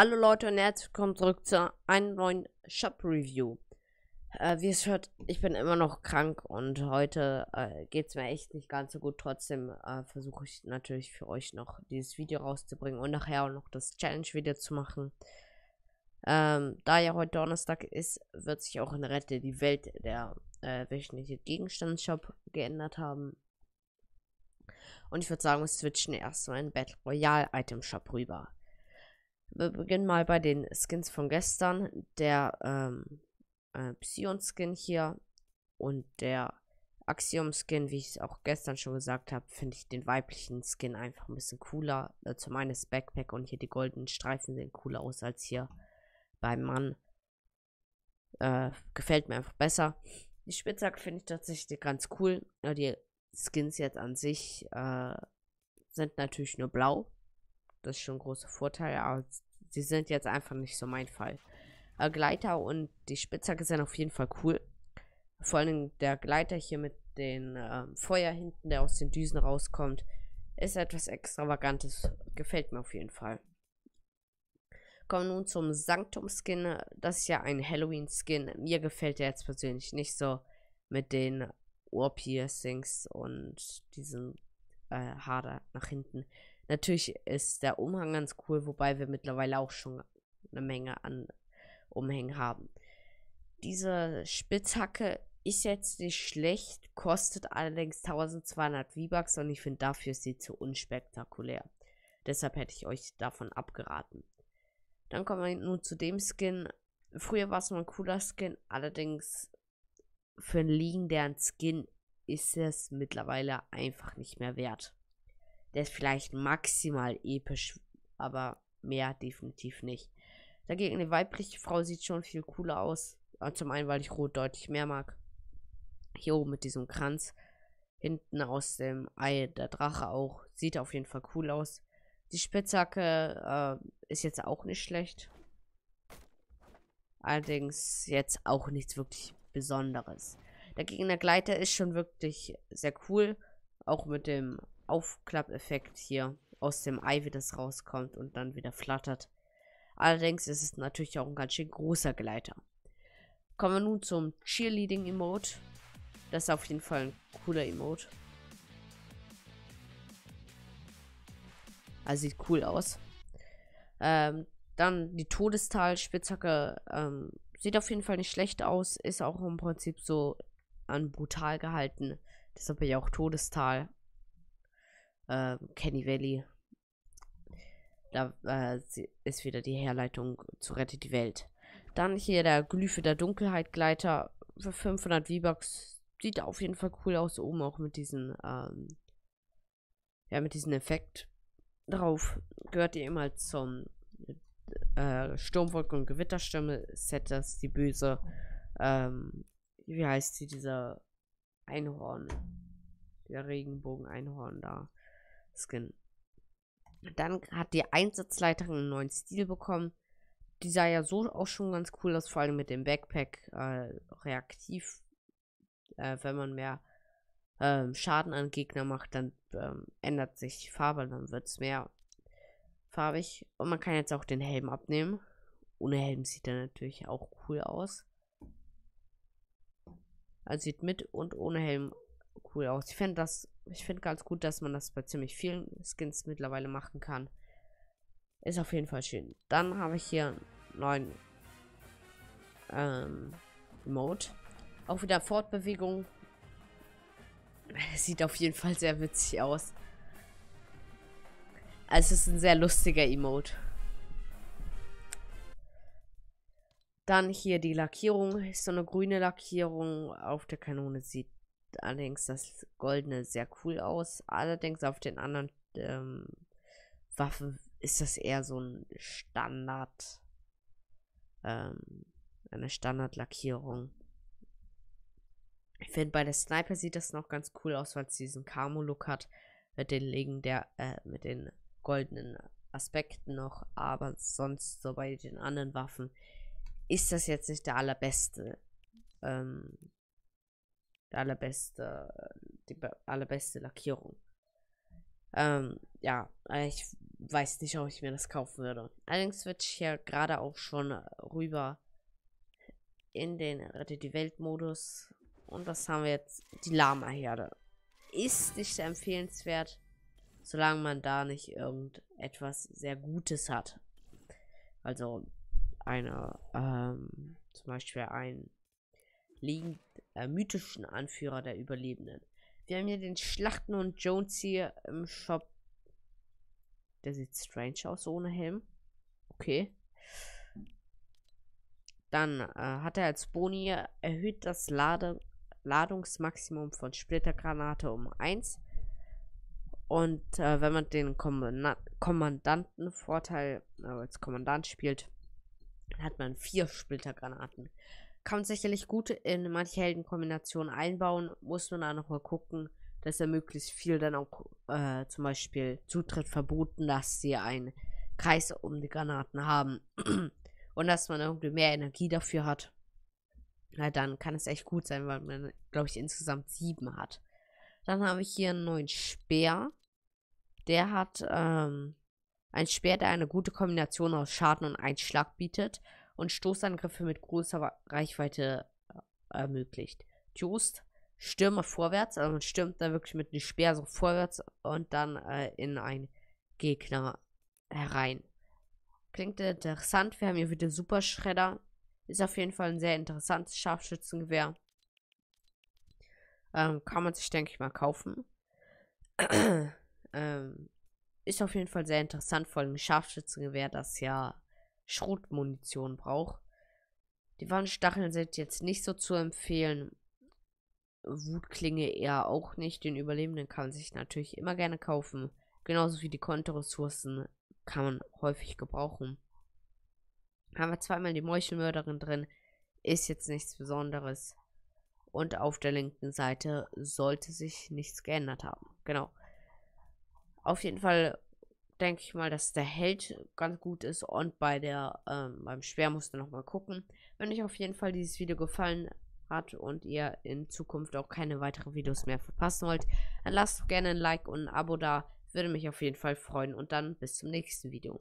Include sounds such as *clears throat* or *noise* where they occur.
Hallo Leute und herzlich willkommen zurück zu einem neuen Shop-Review. Äh, wie es hört, ich bin immer noch krank und heute äh, geht es mir echt nicht ganz so gut. Trotzdem äh, versuche ich natürlich für euch noch dieses Video rauszubringen und nachher auch noch das Challenge-Video zu machen. Ähm, da ja heute Donnerstag ist, wird sich auch in Rette die Welt der äh, wöchentliche Gegenstandsshop geändert haben. Und ich würde sagen, wir switchen erstmal in Battle Royale Item Shop rüber. Wir beginnen mal bei den Skins von gestern. Der ähm, äh, Psion-Skin hier und der Axiom-Skin, wie ich es auch gestern schon gesagt habe, finde ich den weiblichen Skin einfach ein bisschen cooler. Äh, zum einen das Backpack und hier die goldenen Streifen sehen cooler aus als hier beim Mann. Äh, gefällt mir einfach besser. Die Spitzhack finde ich tatsächlich ganz cool. Äh, die Skins jetzt an sich äh, sind natürlich nur blau. Das ist schon große Vorteile, aber sie sind jetzt einfach nicht so mein Fall. Äh, Gleiter und die Spitzhacke sind auf jeden Fall cool. Vor allem der Gleiter hier mit dem ähm, Feuer hinten, der aus den Düsen rauskommt, ist etwas Extravagantes. Gefällt mir auf jeden Fall. Kommen nun zum Sanctum-Skin. Das ist ja ein Halloween-Skin. Mir gefällt er jetzt persönlich nicht so mit den Ohrpiercings und diesen äh, Hader nach hinten. Natürlich ist der Umhang ganz cool, wobei wir mittlerweile auch schon eine Menge an Umhängen haben. Diese Spitzhacke ist jetzt nicht schlecht, kostet allerdings 1200 V-Bucks und ich finde dafür ist sie zu unspektakulär. Deshalb hätte ich euch davon abgeraten. Dann kommen wir nun zu dem Skin. Früher war es mal ein cooler Skin, allerdings für einen legendären Skin ist es mittlerweile einfach nicht mehr wert. Der ist vielleicht maximal episch, aber mehr definitiv nicht. Dagegen eine weibliche Frau sieht schon viel cooler aus. Ah, zum einen, weil ich Rot deutlich mehr mag. Hier oben mit diesem Kranz. Hinten aus dem Ei der Drache auch. Sieht auf jeden Fall cool aus. Die Spitzhacke äh, ist jetzt auch nicht schlecht. Allerdings jetzt auch nichts wirklich Besonderes. Dagegen Der Gleiter ist schon wirklich sehr cool. Auch mit dem Aufklappeffekt hier aus dem Ei, wie das rauskommt und dann wieder flattert. Allerdings ist es natürlich auch ein ganz schön großer Gleiter. Kommen wir nun zum Cheerleading-Emote. Das ist auf jeden Fall ein cooler Emote. Also sieht cool aus. Ähm, dann die Todestal-Spitzhacke. Ähm, sieht auf jeden Fall nicht schlecht aus. Ist auch im Prinzip so an brutal gehalten. Deshalb ja auch Todestal äh, Kenny Valley. Da äh, ist wieder die Herleitung zu Rettet die Welt. Dann hier der Glyphe der Dunkelheit Gleiter für 500 V-Bucks. Sieht auf jeden Fall cool aus, oben auch mit diesem, ähm, ja, mit diesem Effekt drauf. Gehört ihr immer zum äh, Sturmwolke und Gewitterstürme Set, das die böse, ähm, wie heißt sie, dieser Einhorn, der Regenbogen-Einhorn da. Skin. Dann hat die Einsatzleiterin einen neuen Stil bekommen. Die sah ja so auch schon ganz cool aus, vor allem mit dem Backpack äh, reaktiv. Äh, wenn man mehr ähm, Schaden an Gegner macht, dann ähm, ändert sich die Farbe, dann wird es mehr farbig. Und man kann jetzt auch den Helm abnehmen. Ohne Helm sieht er natürlich auch cool aus. Also sieht mit und ohne Helm cool aus. Ich finde das ich finde ganz gut, dass man das bei ziemlich vielen Skins mittlerweile machen kann. Ist auf jeden Fall schön. Dann habe ich hier einen neuen ähm, Mode. Auch wieder Fortbewegung. *laughs* Sieht auf jeden Fall sehr witzig aus. Also es ist ein sehr lustiger Emote. Dann hier die Lackierung. Ist so eine grüne Lackierung. Auf der Kanone sieht allerdings das Goldene sehr cool aus. Allerdings auf den anderen ähm, Waffen ist das eher so ein Standard, ähm, eine Standardlackierung. Ich finde, bei der Sniper sieht das noch ganz cool aus, weil es diesen Camo-Look hat mit den legendär, äh, mit den goldenen Aspekten noch, aber sonst so bei den anderen Waffen ist das jetzt nicht der allerbeste. Ähm, der allerbeste, die allerbeste Lackierung. Ähm, ja, ich weiß nicht, ob ich mir das kaufen würde. Allerdings wird ich ja gerade auch schon rüber in den Rette die Welt-Modus. Und das haben wir jetzt? Die Lama-Herde. Ist nicht empfehlenswert, solange man da nicht irgendetwas sehr Gutes hat. Also eine, ähm, zum Beispiel ein liegend äh, mythischen Anführer der Überlebenden. Wir haben hier den Schlachten und Jones hier im Shop. Der sieht strange aus ohne Helm. Okay. Dann äh, hat er als Boni erhöht das Lade Ladungsmaximum von Splittergranate um 1. Und äh, wenn man den Kommandanten Kommandantenvorteil äh, als Kommandant spielt, hat man vier Splittergranaten kann man sicherlich gut in manche Heldenkombinationen einbauen. Muss man da nochmal gucken, dass er möglichst viel dann auch äh, zum Beispiel Zutritt verboten, dass sie einen Kreis um die Granaten haben. *clears throat* Und dass man irgendwie mehr Energie dafür hat. Na, dann kann es echt gut sein, weil man, glaube ich, insgesamt sieben hat. Dann habe ich hier einen neuen Speer. Der hat ähm, einen Speer, der eine gute Kombination aus Schaden und Einschlag bietet und Stoßangriffe mit großer Reichweite äh, ermöglicht. Just Stürmer vorwärts, also man stürmt da wirklich mit einem Speer so vorwärts und dann äh, in einen Gegner herein. Klingt interessant, wir haben hier wieder Super Schredder. Ist auf jeden Fall ein sehr interessantes Scharfschützengewehr. Ähm, kann man sich, denke ich, mal kaufen. *clears throat* ähm, ist auf jeden Fall sehr interessant, vor allem Scharfschützengewehr, das ja Schrotmunition brauche. Die Warnstacheln sind jetzt nicht so zu empfehlen. Wutklinge eher auch nicht. Den Überlebenden kann man sich natürlich immer gerne kaufen. Genauso wie die Kontoressourcen kann man häufig gebrauchen. Haben wir zweimal die Meuchelmörderin drin. Ist jetzt nichts Besonderes. Und auf der linken Seite sollte sich nichts geändert haben. Genau. Auf jeden Fall denke ich mal, dass der Held ganz gut ist und bei der, ähm, beim Schwer musst du nochmal gucken. Wenn euch auf jeden Fall dieses Video gefallen hat und ihr in Zukunft auch keine weiteren Videos mehr verpassen wollt, dann lasst gerne ein Like und ein Abo da. Würde mich auf jeden Fall freuen und dann bis zum nächsten Video.